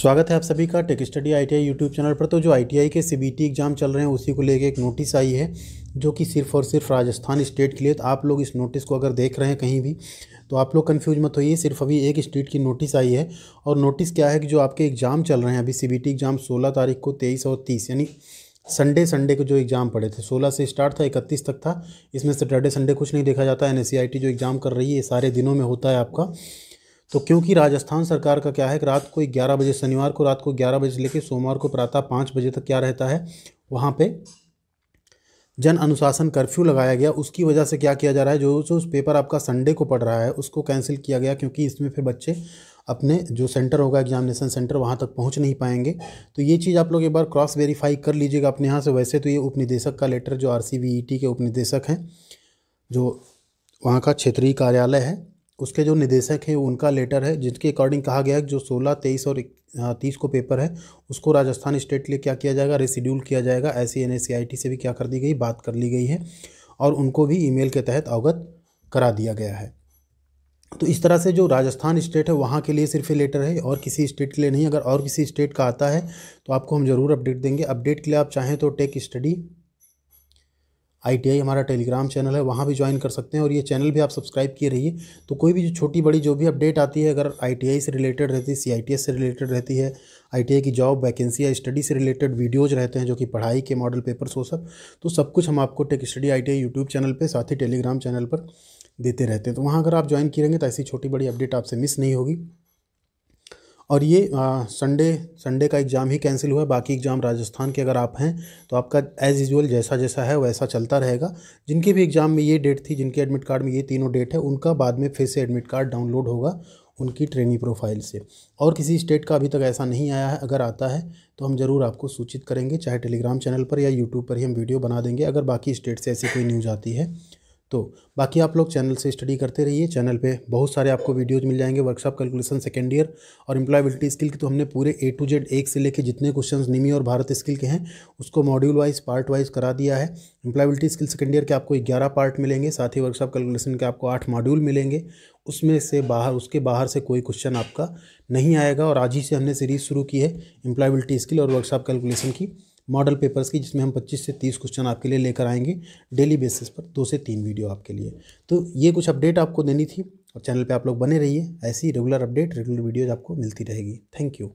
स्वागत है आप सभी का Tech Study ITI YouTube channel पर तो जो आईटीआई के सीबीटी एग्ज़ाम चल रहे हैं उसी को लेके एक नोटिस आई है जो कि सिर्फ और सिर्फ राजस्थान स्टेट के लिए तो आप लोग इस नोटिस को अगर देख रहे हैं कहीं भी तो आप लोग कन्फ्यूज मत होइए सिर्फ अभी एक स्टेट की नोटिस आई है और नोटिस क्या है कि जो आपके एग्ज़ाम चल रहे हैं अभी सी एग्ज़ाम सोलह तारीख को तेईस और तीस यानी संडे संडे को जो एग्ज़ाम पड़े थे सोलह से स्टार्ट था इकतीस तक था इसमें सैटरडे संडे कुछ नहीं देखा जाता एन जो एग्ज़ाम कर रही है सारे दिनों में होता है आपका तो क्योंकि राजस्थान सरकार का क्या है कि रात को ग्यारह बजे शनिवार को रात को ग्यारह बजे से लेकर सोमवार को प्रातः पाँच बजे तक क्या रहता है वहाँ पे जन अनुशासन कर्फ्यू लगाया गया उसकी वजह से क्या किया जा रहा है जो जो पेपर आपका संडे को पढ़ रहा है उसको कैंसिल किया गया क्योंकि इसमें फिर बच्चे अपने जो सेंटर होगा एग्जामिनेशन सेंटर वहाँ तक पहुँच नहीं पाएंगे तो ये चीज़ आप लोग एक बार क्रॉस वेरीफाई कर लीजिएगा अपने यहाँ से वैसे तो ये उपनिदेशक का लेटर जो आर के उपनिदेशक हैं जो वहाँ का क्षेत्रीय कार्यालय है उसके जो निदेशक हैं उनका लेटर है जिसके अकॉर्डिंग कहा गया है जो सोलह तेईस और तीस को पेपर है उसको राजस्थान स्टेट लिए क्या किया जाएगा रिशेड्यूल किया जाएगा ऐसी एन से भी क्या कर दी गई बात कर ली गई है और उनको भी ईमेल के तहत अवगत करा दिया गया है तो इस तरह से जो राजस्थान स्टेट है वहाँ के लिए सिर्फ ये लेटर है और किसी स्टेट के लिए नहीं अगर और किसी स्टेट का आता है तो आपको हम ज़रूर अपडेट देंगे अपडेट के लिए आप चाहें तो टेक स्टडी आई हमारा टेलीग्राम चैनल है वहाँ भी ज्वाइन कर सकते हैं और ये चैनल भी आप सब्सक्राइब किए रहिए तो कोई भी जो छोटी बड़ी जो भी अपडेट आती है अगर आई से रिलेटेड रहती है सी से रिलेटेड रहती है आई की जॉब वैकेंसी या स्टडी से रिलेटेड वीडियोज़ रहते हैं जो कि पढ़ाई के मॉडल पेपर्स हो सब तो सब कुछ हम आपको Tech Study I T YouTube channel पर साथ ही टेलीग्राम चैनल पर देते रहते हैं तो वहाँ अगर आप ज्वाइन करेंगे तो ऐसी छोटी बड़ी अपडेट आपसे मिस नहीं होगी और ये संडे संडे का एग्ज़ाम ही कैंसिल हुआ है बाकी एग्ज़ाम राजस्थान के अगर आप हैं तो आपका एज़ यूजल जैसा जैसा है वैसा चलता रहेगा जिनके भी एग्ज़ाम में ये डेट थी जिनके एडमिट कार्ड में ये तीनों डेट है उनका बाद में फिर से एडमिट कार्ड डाउनलोड होगा उनकी ट्रेनिंग प्रोफाइल से और किसी स्टेट का अभी तक ऐसा नहीं आया है अगर आता है तो हम ज़रूर आपको सूचित करेंगे चाहे टेलीग्राम चैनल पर या यूट्यूब पर ही हम वीडियो बना देंगे अगर बाकी स्टेट से ऐसी कोई न्यूज़ आती है तो बाकी आप लोग चैनल से स्टडी करते रहिए चैनल पे बहुत सारे आपको वीडियोज मिल जाएंगे वर्कशॉप कैलकुलेशन सेकेंड ईयर और एम्प्लॉयबिलिटी स्किल की तो हमने पूरे ए टू जेड एक से लेके जितने क्वेश्चन निमी और भारत स्किल के हैं उसको मॉड्यूल वाइज पार्ट वाइज करा दिया है एम्प्लॉयबिलिटी स्किल सेकेंड ईयर के आपको ग्यारह पार्ट मिलेंगे साथ ही वर्कशॉप कैलकुलेशन के आपको आठ मॉड्यूल मिलेंगे उसमें से बाहर उसके बाहर से कोई क्वेश्चन आपका नहीं आएगा और आज ही से हमने सीरीज़ शुरू की है एम्प्लॉयबिलिटी स्किल और वर्कशॉप कैलकुलेशन की मॉडल पेपर्स की जिसमें हम 25 से 30 क्वेश्चन आपके लिए लेकर आएंगे डेली बेसिस पर दो से तीन वीडियो आपके लिए तो ये कुछ अपडेट आपको देनी थी और चैनल पे आप लोग बने रहिए ऐसी रेगुलर अपडेट रेगुलर वीडियोज आपको मिलती रहेगी थैंक यू